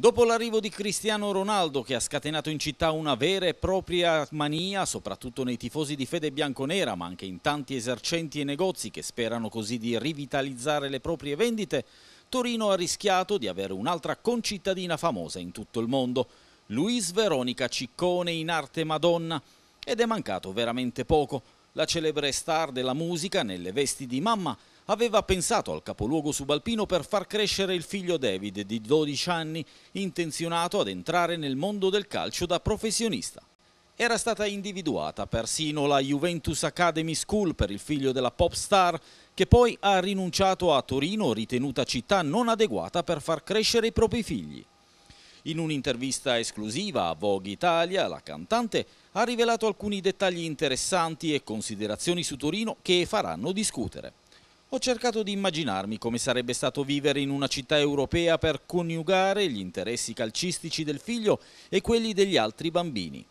Dopo l'arrivo di Cristiano Ronaldo che ha scatenato in città una vera e propria mania, soprattutto nei tifosi di fede bianconera, ma anche in tanti esercenti e negozi che sperano così di rivitalizzare le proprie vendite, Torino ha rischiato di avere un'altra concittadina famosa in tutto il mondo, Luis Veronica Ciccone in arte Madonna, ed è mancato veramente poco. La celebre star della musica nelle vesti di mamma aveva pensato al capoluogo subalpino per far crescere il figlio David di 12 anni, intenzionato ad entrare nel mondo del calcio da professionista. Era stata individuata persino la Juventus Academy School per il figlio della pop star, che poi ha rinunciato a Torino, ritenuta città non adeguata per far crescere i propri figli. In un'intervista esclusiva a Vogue Italia, la cantante ha rivelato alcuni dettagli interessanti e considerazioni su Torino che faranno discutere. Ho cercato di immaginarmi come sarebbe stato vivere in una città europea per coniugare gli interessi calcistici del figlio e quelli degli altri bambini.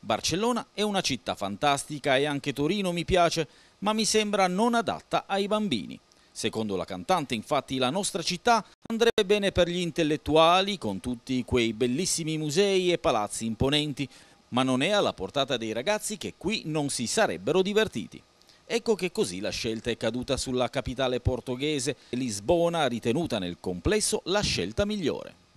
Barcellona è una città fantastica e anche Torino mi piace, ma mi sembra non adatta ai bambini. Secondo la cantante, infatti, la nostra città andrebbe bene per gli intellettuali, con tutti quei bellissimi musei e palazzi imponenti, ma non è alla portata dei ragazzi che qui non si sarebbero divertiti. Ecco che così la scelta è caduta sulla capitale portoghese, Lisbona, ritenuta nel complesso la scelta migliore.